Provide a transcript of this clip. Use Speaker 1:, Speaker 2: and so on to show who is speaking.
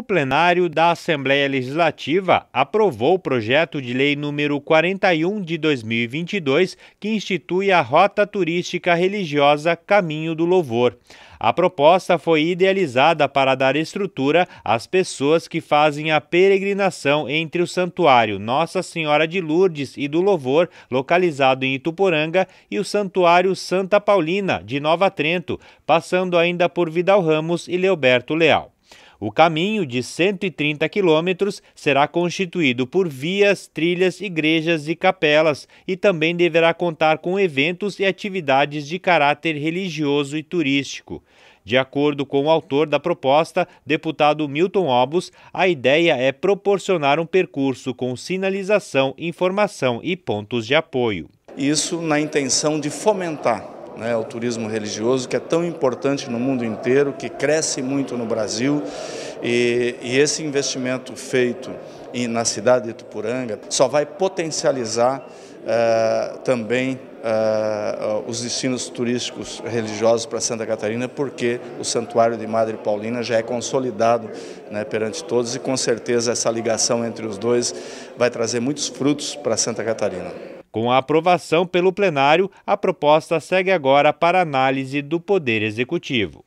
Speaker 1: o plenário da Assembleia Legislativa aprovou o projeto de lei número 41 de 2022, que institui a rota turística religiosa Caminho do Louvor. A proposta foi idealizada para dar estrutura às pessoas que fazem a peregrinação entre o santuário Nossa Senhora de Lourdes e do Louvor, localizado em Ituporanga, e o santuário Santa Paulina, de Nova Trento, passando ainda por Vidal Ramos e Leoberto Leal. O caminho de 130 quilômetros será constituído por vias, trilhas, igrejas e capelas e também deverá contar com eventos e atividades de caráter religioso e turístico. De acordo com o autor da proposta, deputado Milton Obus, a ideia é proporcionar um percurso com sinalização, informação
Speaker 2: e pontos de apoio. Isso na intenção de fomentar né, o turismo religioso, que é tão importante no mundo inteiro, que cresce muito no Brasil. E, e esse investimento feito em, na cidade de Itupuranga só vai potencializar uh, também uh, os destinos turísticos religiosos para Santa Catarina, porque o Santuário de Madre Paulina já é consolidado né, perante todos e com certeza essa ligação entre os dois vai trazer muitos frutos para Santa Catarina.
Speaker 1: Com a aprovação pelo plenário, a proposta segue agora para análise do Poder Executivo.